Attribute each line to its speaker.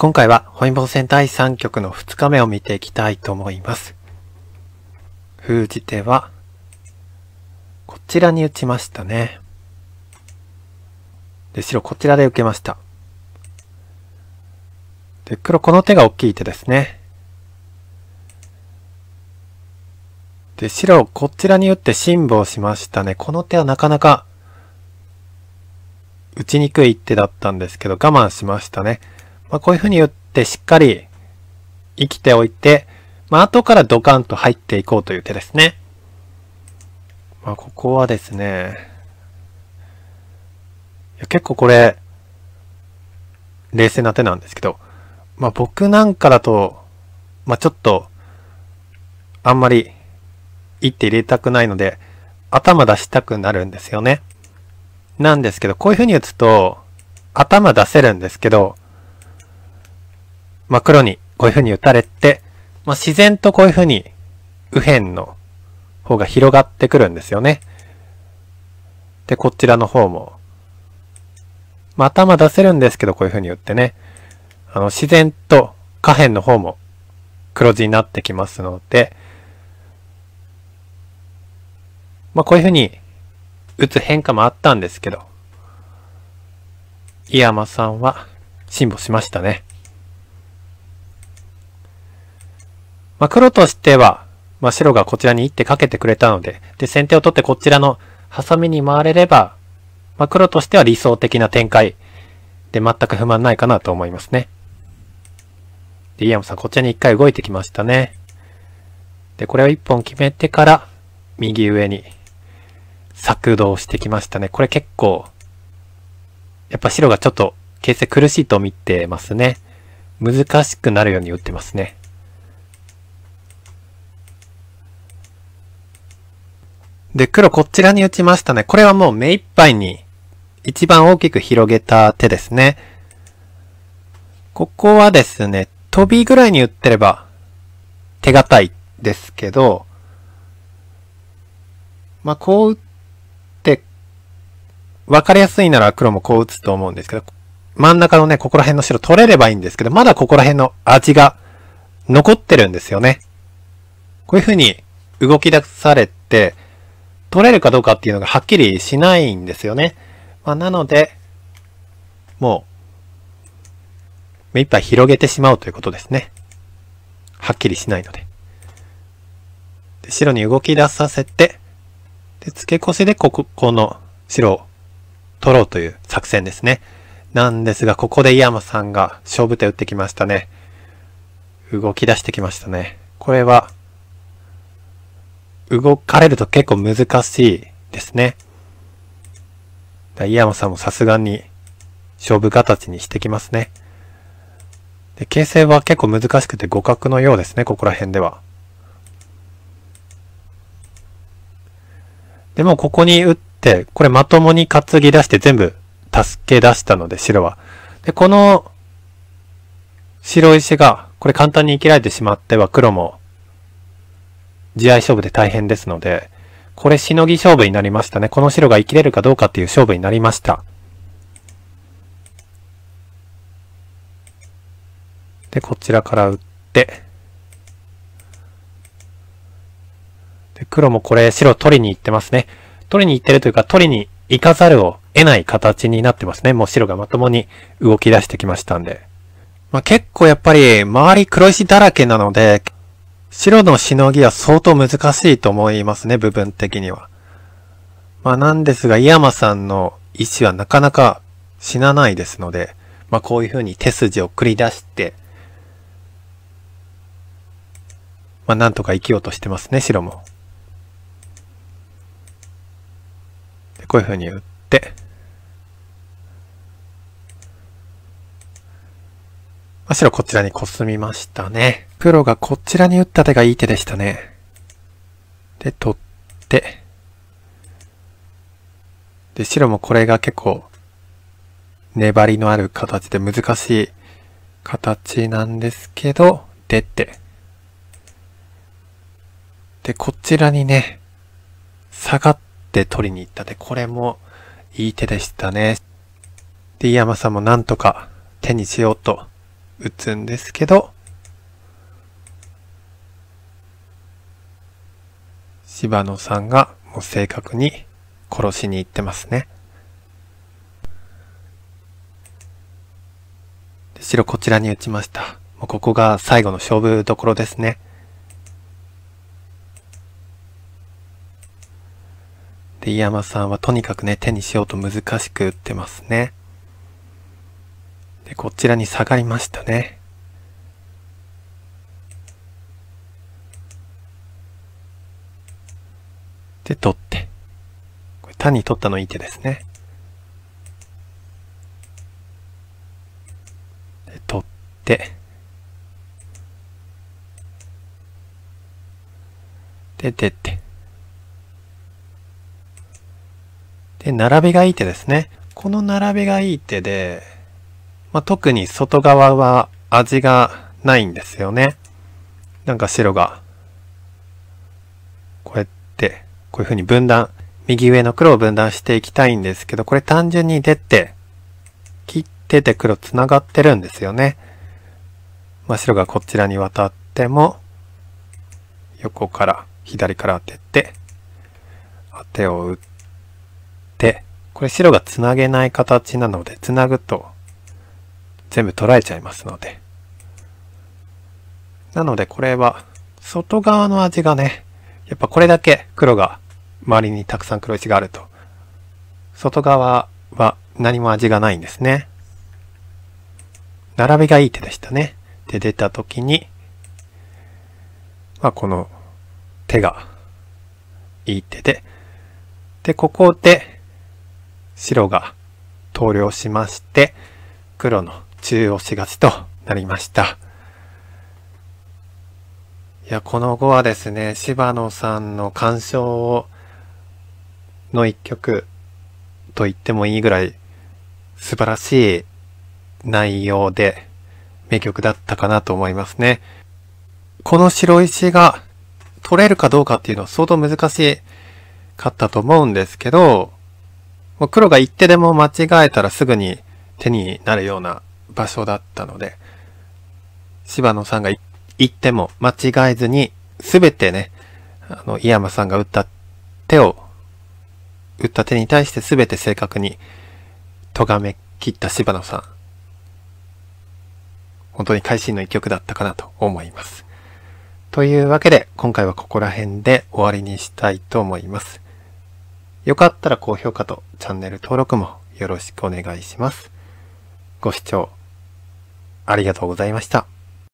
Speaker 1: 今回は本因坊戦第3局の2日目を見ていきたいと思います。封じ手は、こちらに打ちましたね。で、白こちらで受けました。で、黒この手が大きい手ですね。で、白こちらに打って辛抱しましたね。この手はなかなか打ちにくい一手だったんですけど我慢しましたね。まあ、こういうふうに打ってしっかり生きておいて、まあ、後からドカンと入っていこうという手ですね。まあ、ここはですね、いや結構これ、冷静な手なんですけど、まあ、僕なんかだと、まあ、ちょっと、あんまり、一手入れたくないので、頭出したくなるんですよね。なんですけど、こういう風に打つと、頭出せるんですけど、真っ黒にこういう風に打たれて、まあ、自然とこういう風に右辺の方が広がってくるんですよね。で、こちらの方も。まあ、頭出せるんですけど、こういう風に打ってね。あの、自然と下辺の方も黒字になってきますので、まあ、こういう風に打つ変化もあったんですけど、井山さんは辛抱しましたね。まあ、黒としては、まあ、白がこちらに一手かけてくれたので、で、先手を取ってこちらのハサミに回れれば、まあ、黒としては理想的な展開で全く不満ないかなと思いますね。で、イヤムさん、こちらに一回動いてきましたね。で、これを一本決めてから、右上に作動してきましたね。これ結構、やっぱ白がちょっと形勢苦しいと見てますね。難しくなるように打ってますね。で、黒こちらに打ちましたね。これはもう目いっぱいに一番大きく広げた手ですね。ここはですね、飛びぐらいに打ってれば手堅いですけど、まあ、こう打って、わかりやすいなら黒もこう打つと思うんですけど、真ん中のね、ここら辺の白取れればいいんですけど、まだここら辺の味が残ってるんですよね。こういう風に動き出されて、取れるかどうかっていうのがはっきりしないんですよね。まあ、なので、もう、目いっぱい広げてしまうということですね。はっきりしないので。で白に動き出させて、で、付け越しでここ、この白を取ろうという作戦ですね。なんですが、ここで井山さんが勝負手打ってきましたね。動き出してきましたね。これは、動かれると結構難しいですね。井山さんもさすがに勝負形にしてきますね。で形勢は結構難しくて互角のようですね、ここら辺では。でもここに打って、これまともに担ぎ出して全部助け出したので白は。で、この白石がこれ簡単に生きられてしまっては黒も地合勝負で大変ですので、これしのぎ勝負になりましたね。この白が生きれるかどうかっていう勝負になりました。で、こちらから打って、で、黒もこれ白取りに行ってますね。取りに行ってるというか、取りに行かざるを得ない形になってますね。もう白がまともに動き出してきましたんで。まあ、結構やっぱり周り黒石だらけなので、白のしのぎは相当難しいと思いますね、部分的には。まあなんですが、井山さんの意志はなかなか死なないですので、まあこういうふうに手筋を繰り出して、まあなんとか生きようとしてますね、白も。こういうふうに打って、まあ、白こちらにコスみましたね。黒がこちらに打った手がいい手でしたね。で、取って。で、白もこれが結構、粘りのある形で難しい形なんですけど、出て。で、こちらにね、下がって取りに行ったで、これもいい手でしたね。で、井山さんもなんとか手にしようと打つんですけど、柴野さんがもう正確に殺しに行ってますね。で白こちらに打ちました。もうここが最後の勝負どころですね。で、井山さんはとにかくね、手にしようと難しく打ってますね。で、こちらに下がりましたね。で、取って。これ単に取ったのいい手ですね。で、取って。で、出て。で、並べがいい手ですね。この並べがいい手で、まあ、特に外側は味がないんですよね。なんか白が、こうやって、こういうふうに分断、右上の黒を分断していきたいんですけど、これ単純に出て、切ってて黒繋がってるんですよね。まあ、白がこちらに渡っても、横から、左から当てて、当てを打って、これ白が繋げない形なので、繋ぐと、全部取られちゃいますので。なのでこれは、外側の味がね、やっぱこれだけ黒が周りにたくさん黒石があると外側は何も味がないんですね並びがいい手でしたねで出た時にまあこの手がいい手ででここで白が投了しまして黒の中押し勝ちとなりました。いや、この後はですね、柴野さんの鑑賞の一曲と言ってもいいぐらい素晴らしい内容で名曲だったかなと思いますね。この白石が取れるかどうかっていうのは相当難しかったと思うんですけど、黒が一手でも間違えたらすぐに手になるような場所だったので、柴野さんが言っても間違えずに、すべてね、あの、井山さんが打った手を、打った手に対してすべて正確に、咎め切った柴野さん。本当に会心の一曲だったかなと思います。というわけで、今回はここら辺で終わりにしたいと思います。よかったら高評価とチャンネル登録もよろしくお願いします。ご視聴ありがとうございました。